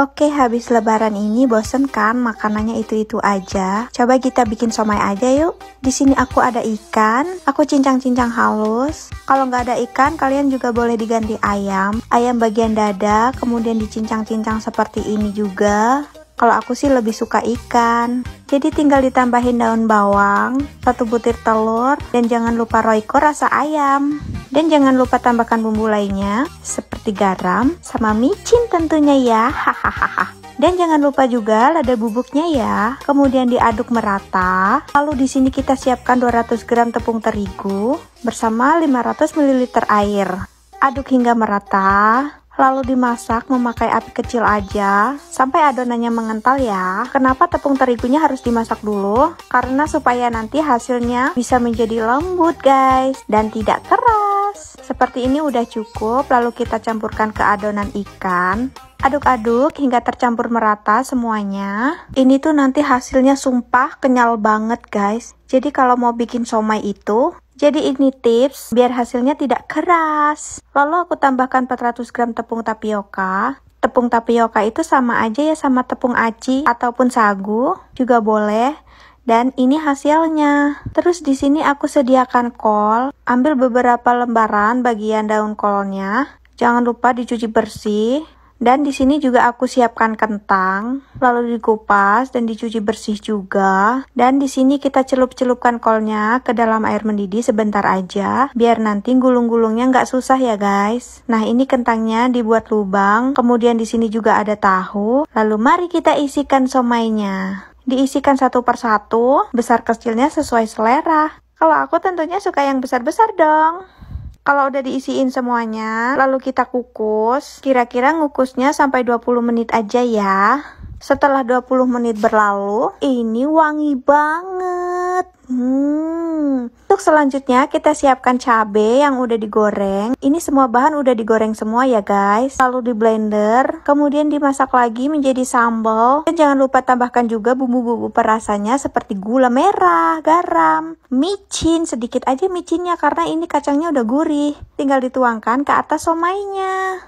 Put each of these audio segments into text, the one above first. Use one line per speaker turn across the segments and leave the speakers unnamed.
Oke, habis lebaran ini bosen kan makanannya itu-itu aja? Coba kita bikin somai aja yuk. Di sini aku ada ikan, aku cincang-cincang halus. Kalau nggak ada ikan, kalian juga boleh diganti ayam. Ayam bagian dada, kemudian dicincang-cincang seperti ini juga. Kalau aku sih lebih suka ikan. Jadi tinggal ditambahin daun bawang, satu butir telur, dan jangan lupa royco rasa ayam. Dan jangan lupa tambahkan bumbu lainnya seperti garam sama micin tentunya ya. Hahaha. Dan jangan lupa juga lada bubuknya ya. Kemudian diaduk merata. Lalu di sini kita siapkan 200 gram tepung terigu bersama 500 ml air. Aduk hingga merata. Lalu dimasak memakai api kecil aja sampai adonannya mengental ya. Kenapa tepung terigunya harus dimasak dulu? Karena supaya nanti hasilnya bisa menjadi lembut guys dan tidak keras. Seperti ini udah cukup, lalu kita campurkan ke adonan ikan. Aduk-aduk hingga tercampur merata semuanya. Ini tuh nanti hasilnya sumpah kenyal banget guys. Jadi kalau mau bikin somai itu, jadi ini tips biar hasilnya tidak keras. Lalu aku tambahkan 400 gram tepung tapioka. Tepung tapioka itu sama aja ya sama tepung aci ataupun sagu, juga boleh. Dan ini hasilnya. Terus di sini aku sediakan kol, ambil beberapa lembaran bagian daun kolnya. Jangan lupa dicuci bersih. Dan di sini juga aku siapkan kentang, lalu dikupas dan dicuci bersih juga. Dan di sini kita celup-celupkan kolnya ke dalam air mendidih sebentar aja, biar nanti gulung-gulungnya nggak susah ya guys. Nah ini kentangnya dibuat lubang, kemudian di sini juga ada tahu. Lalu mari kita isikan somainya. Diisikan satu persatu, besar kecilnya sesuai selera. Kalau aku tentunya suka yang besar-besar dong. Kalau udah diisiin semuanya, lalu kita kukus. Kira-kira ngukusnya sampai 20 menit aja ya. Setelah 20 menit berlalu, ini wangi banget. Hmm. Untuk selanjutnya kita siapkan cabai yang udah digoreng. Ini semua bahan udah digoreng semua ya guys. Lalu di blender, kemudian dimasak lagi menjadi sambal. Dan jangan lupa tambahkan juga bumbu-bumbu perasanya seperti gula merah, garam, micin, sedikit aja micinnya karena ini kacangnya udah gurih. Tinggal dituangkan ke atas somainya.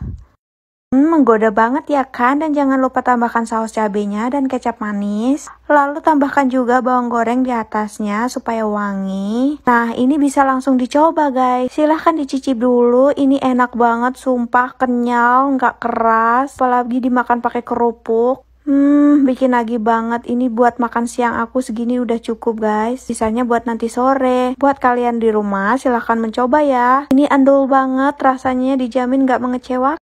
Hmm, menggoda banget ya kan? Dan jangan lupa tambahkan saus cabenya dan kecap manis. Lalu tambahkan juga bawang goreng di atasnya supaya wangi. Nah, ini bisa langsung dicoba guys. Silahkan dicicip dulu. Ini enak banget, sumpah kenyal, nggak keras. Apalagi dimakan pakai kerupuk. Hmm, bikin lagi banget. Ini buat makan siang aku segini udah cukup guys. Sisanya buat nanti sore. Buat kalian di rumah silahkan mencoba ya. Ini andol banget, rasanya dijamin nggak mengecewakan.